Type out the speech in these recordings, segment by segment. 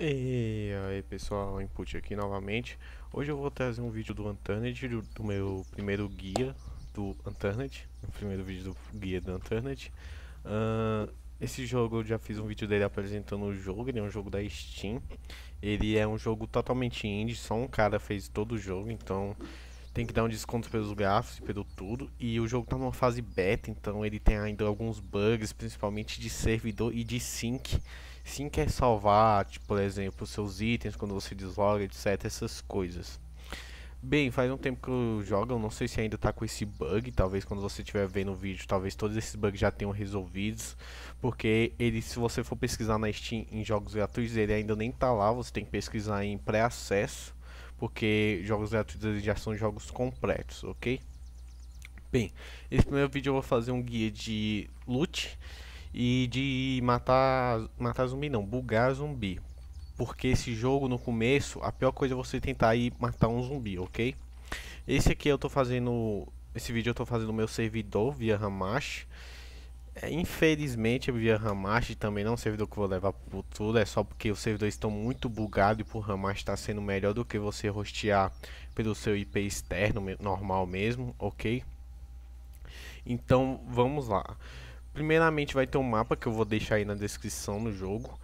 E aí pessoal, Input aqui novamente Hoje eu vou trazer um vídeo do Untarnet, do, do, meu primeiro guia do Untarnet O primeiro vídeo do guia do Untarnet uh, Esse jogo eu já fiz um vídeo dele apresentando o jogo, ele é um jogo da Steam Ele é um jogo totalmente indie, só um cara fez todo o jogo, então tem que dar um desconto pelos gráficos, pelo tudo. E o jogo tá numa fase beta, então ele tem ainda alguns bugs, principalmente de servidor e de sync. Sync é salvar, tipo, por exemplo, seus itens quando você desloga, etc. Essas coisas. Bem, faz um tempo que eu jogo, eu não sei se ainda tá com esse bug, talvez quando você estiver vendo o vídeo, talvez todos esses bugs já tenham resolvidos, porque ele, se você for pesquisar na Steam em jogos gratuitos, ele ainda nem tá lá, você tem que pesquisar em pré-acesso, porque jogos gratuitos já são jogos completos, ok? Bem, nesse primeiro vídeo eu vou fazer um guia de loot e de matar, matar zumbi não, bugar zumbi. Porque esse jogo no começo, a pior coisa é você tentar ir matar um zumbi, ok? Esse aqui eu tô fazendo, esse vídeo eu tô fazendo no meu servidor via Hamash. É, infelizmente, via Ramash também não é um servidor que eu vou levar por tudo, é só porque os servidores estão muito bugados e por Ramash está sendo melhor do que você rostear pelo seu IP externo normal mesmo, ok? Então, vamos lá. Primeiramente vai ter um mapa que eu vou deixar aí na descrição no jogo,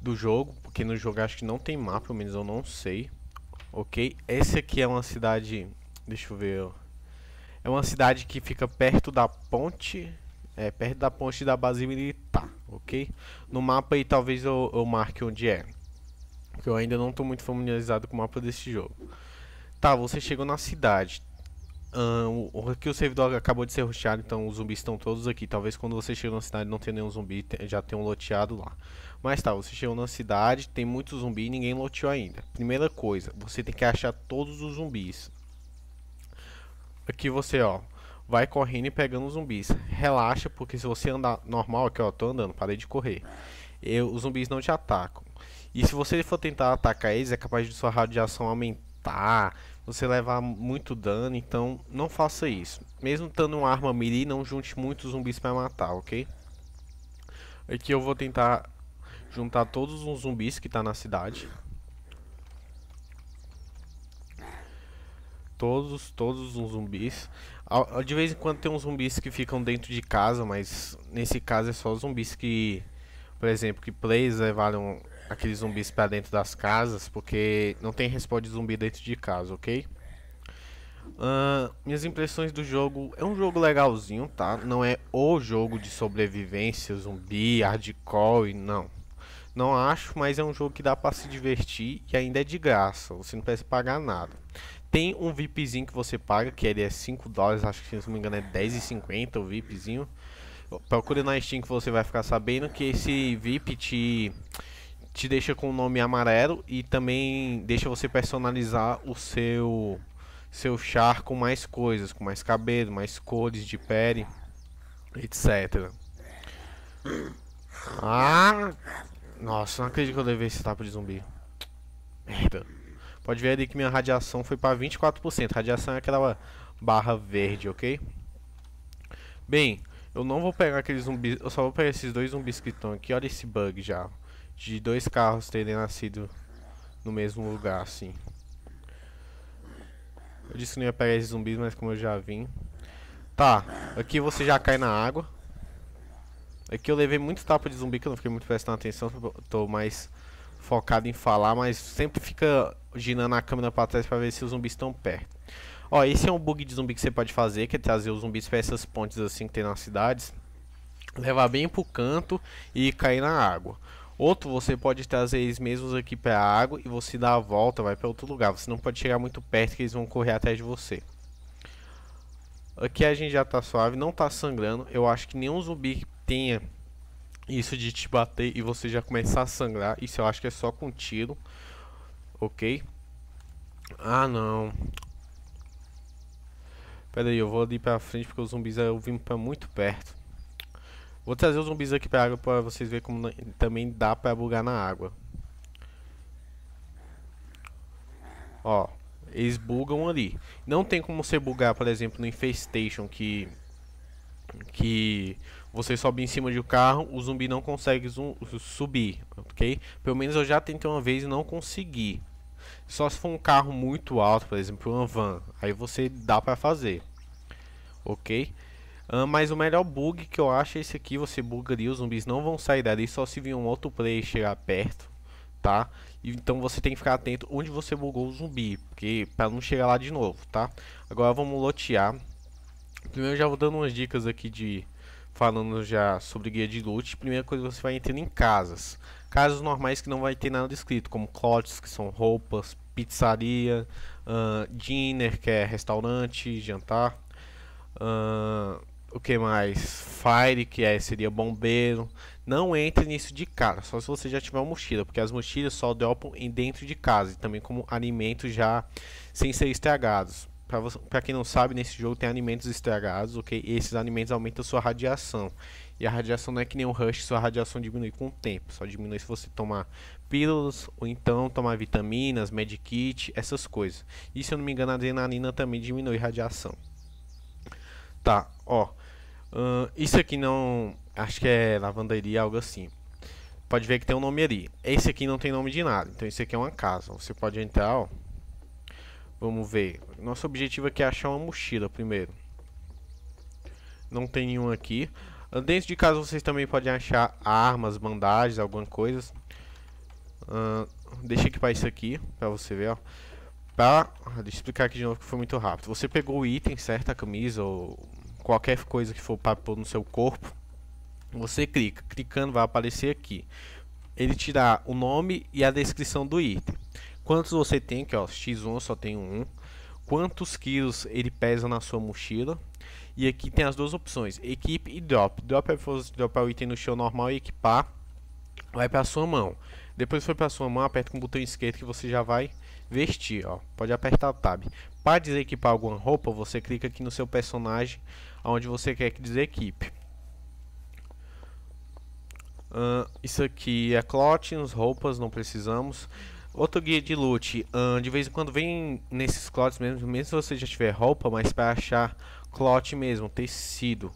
do jogo, porque no jogo acho que não tem mapa, pelo menos eu não sei, ok? Essa aqui é uma cidade, deixa eu ver, é uma cidade que fica perto da ponte é perto da ponte da base militar, ok? No mapa aí talvez eu, eu marque onde é. Porque eu ainda não estou muito familiarizado com o mapa desse jogo. Tá, você chegou na cidade. Um, aqui o servidor acabou de ser roteado, então os zumbis estão todos aqui. Talvez quando você chegou na cidade não tenha nenhum zumbi, já tenha um loteado lá. Mas tá, você chegou na cidade, tem muito zumbi e ninguém loteou ainda. Primeira coisa, você tem que achar todos os zumbis. Aqui você, ó, vai correndo e pegando os zumbis. Relaxa, porque se você andar normal, aqui ó, tô andando, parei de correr. Eu, os zumbis não te atacam. E se você for tentar atacar eles, é capaz de sua radiação aumentar, você levar muito dano, então não faça isso. Mesmo estando uma arma melee, não junte muitos zumbis para matar, ok? Aqui eu vou tentar juntar todos os zumbis que tá na cidade. Todos, todos os zumbis. De vez em quando tem uns zumbis que ficam dentro de casa, mas nesse caso é só zumbis que, por exemplo, que plays levaram aqueles zumbis para dentro das casas, porque não tem resposta de zumbi dentro de casa, ok? Uh, minhas impressões do jogo é um jogo legalzinho, tá? Não é o jogo de sobrevivência, zumbi, hardcore, não. Não acho, mas é um jogo que dá para se divertir e ainda é de graça. Você não precisa pagar nada. Tem um VIPzinho que você paga, que ele é 5 dólares, acho que se não me engano é 10,50 o VIPzinho. Procure na Steam que você vai ficar sabendo que esse VIP te, te deixa com o nome amarelo e também deixa você personalizar o seu seu char com mais coisas, com mais cabelo, mais cores de pele, etc. Ah! Nossa, não acredito que eu levei esse tapa de zumbi. Merda. Pode ver ali que minha radiação foi para 24%. Radiação é aquela barra verde, ok? Bem, eu não vou pegar aqueles zumbis, eu só vou pegar esses dois zumbis que estão aqui. Olha esse bug já, de dois carros terem nascido no mesmo lugar, assim. Eu disse que não ia pegar esses zumbis, mas como eu já vim. Tá, aqui você já cai na água. Aqui eu levei muito tapa de zumbi que eu não fiquei muito prestando atenção, tô mais focado em falar, mas sempre fica girando a câmera para trás para ver se os zumbis estão perto. Ó, esse é um bug de zumbi que você pode fazer, que é trazer os zumbis para essas pontes assim que tem nas cidades, levar bem pro canto e cair na água. Outro, você pode trazer eles mesmos aqui para a água e você dá a volta, vai para outro lugar. Você não pode chegar muito perto que eles vão correr atrás de você. Aqui a gente já tá suave, não tá sangrando. Eu acho que nenhum zumbi tenha isso de te bater e você já começar a sangrar. Isso eu acho que é só com tiro. Ok. Ah, não. Pera aí, eu vou ali pra frente porque os zumbis é, eu vim pra muito perto. Vou trazer os zumbis aqui pra água pra vocês verem como também dá pra bugar na água. Ó, eles bugam ali. Não tem como você bugar, por exemplo, no Infestation que... Que você sobe em cima de um carro, o zumbi não consegue subir, ok? Pelo menos eu já tentei uma vez e não consegui. Só se for um carro muito alto, por exemplo, uma van, aí você dá para fazer, ok? Uh, mas o melhor bug que eu acho é esse aqui, você bugaria, os zumbis não vão sair dali só se vir um outro player chegar perto, tá? Então você tem que ficar atento onde você bugou o zumbi, porque para não chegar lá de novo, tá? Agora vamos lotear. Primeiro já vou dando umas dicas aqui de falando já sobre guia de loot, primeira coisa você vai entrando em casas. Casas normais que não vai ter nada descrito, como clotes, que são roupas, pizzaria, uh, dinner, que é restaurante, jantar. Uh, o que mais? Fire, que é, seria bombeiro. Não entre nisso de cara, só se você já tiver uma mochila, porque as mochilas só dropam em dentro de casa e também como alimentos já sem ser estragados para quem não sabe, nesse jogo tem alimentos estragados, ok? E esses alimentos aumentam sua radiação. E a radiação não é que nem o Rush, sua radiação diminui com o tempo. Só diminui se você tomar pílulas, ou então tomar vitaminas, medkit, essas coisas. E se eu não me engano, a adrenalina também diminui radiação. Tá, ó. Uh, isso aqui não... Acho que é lavanderia, algo assim. Pode ver que tem um nome ali. Esse aqui não tem nome de nada. Então, isso aqui é uma casa. Você pode entrar, ó. Vamos ver. Nosso objetivo aqui é achar uma mochila primeiro. Não tem nenhuma aqui. Ah, dentro de casa vocês também podem achar armas, bandagens, alguma coisa. Uh, deixa eu equipar isso aqui, para você ver, ó. Pra, ah, deixa eu explicar aqui de novo que foi muito rápido. Você pegou o item, certo? A camisa ou qualquer coisa que for para pôr no seu corpo. Você clica. Clicando vai aparecer aqui. Ele te dá o nome e a descrição do item. Quantos você tem, que ó, X1 só tem um. Quantos quilos ele pesa na sua mochila. E aqui tem as duas opções, equipe e drop. Drop é você dropar é o item no chão normal e equipar. Vai para sua mão. Depois foi para sua mão, aperta com o botão esquerdo que você já vai vestir, ó. Pode apertar o tab. Para desequipar alguma roupa, você clica aqui no seu personagem, onde você quer que desequipe. Uh, isso aqui é clothing, roupas, não precisamos. Outro guia de loot, uh, de vez em quando vem nesses clots mesmo, mesmo se você já tiver roupa, mas para achar clot mesmo, tecido.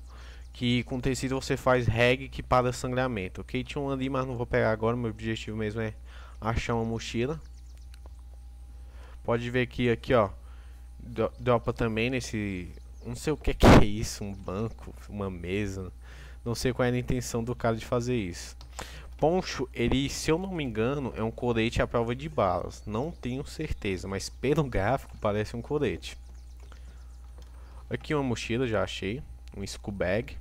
Que com tecido você faz reg que para sangramento, ok? Tinha um ali, mas não vou pegar agora, meu objetivo mesmo é achar uma mochila. Pode ver que aqui, ó, dropa também nesse... Não sei o que é, que é isso, um banco, uma mesa, não sei qual era é a intenção do cara de fazer isso poncho, ele, se eu não me engano, é um colete à prova de balas. Não tenho certeza, mas pelo gráfico parece um colete. Aqui uma mochila, já achei. Um school bag.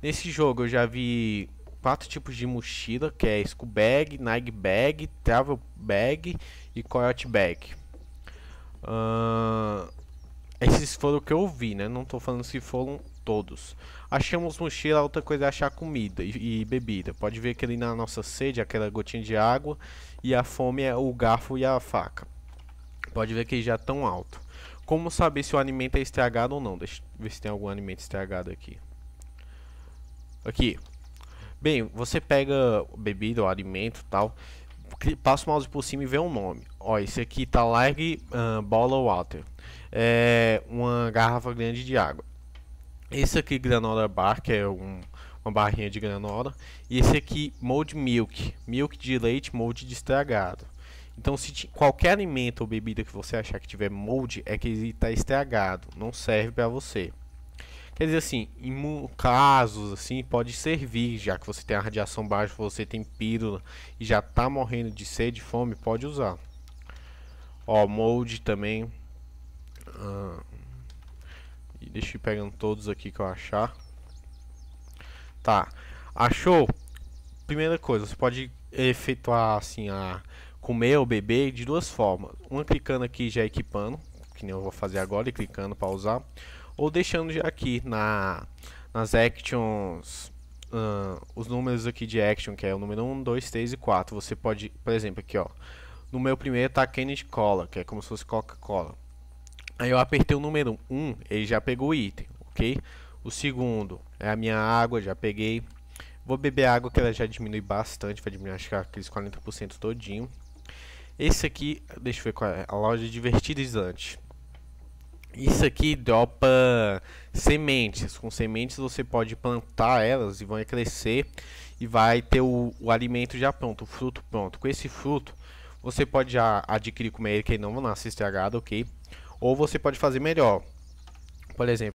Nesse jogo eu já vi quatro tipos de mochila, que é school bag, nag bag, travel bag e coyote bag. Uh, esses foram o que eu vi, né? Não estou falando se foram todos. Achamos mochila, outra coisa é achar comida e, e bebida. Pode ver que ali na nossa sede, aquela gotinha de água e a fome é o garfo e a faca. Pode ver que já estão alto. Como saber se o alimento é estragado ou não? Deixa eu ver se tem algum alimento estragado aqui. Aqui. Bem, você pega bebida ou alimento tal, passa o mouse por cima e vê o um nome. Ó, esse aqui tá Larg uh, Bola Water. É uma garrafa grande de água. Esse aqui, granola bar, que é um, uma barrinha de granola. E esse aqui, mold milk. Milk de leite, mold de estragado. Então, se qualquer alimento ou bebida que você achar que tiver mold, é que ele está estragado. Não serve para você. Quer dizer assim, em casos assim, pode servir, já que você tem a radiação baixa, você tem pílula e já está morrendo de sede e fome, pode usar. Ó, mold também. Uh, deixa eu ir pegando todos aqui que eu achar. Tá. Achou? Primeira coisa, você pode efetuar assim a comer ou beber de duas formas. Uma clicando aqui já equipando, que nem eu vou fazer agora, e clicando para usar, ou deixando já aqui na nas actions uh, os números aqui de action, que é o número 1, 2, 3 e 4. Você pode, por exemplo, aqui ó, no meu primeiro tá Kennedy Cola, que é como se fosse Coca-Cola. Aí eu apertei o número 1, um, ele já pegou o item, ok? O segundo é a minha água, já peguei. Vou beber água que ela já diminui bastante, vai diminuir acho que aqueles 40% todinho. Esse aqui, deixa eu ver qual é, a loja divertidizante. Isso aqui dropa sementes. Com sementes você pode plantar elas e vão crescer e vai ter o, o alimento já pronto, o fruto pronto. Com esse fruto você pode já adquirir comer ele que não nascer estragado, ok? Ou você pode fazer melhor. Por exemplo,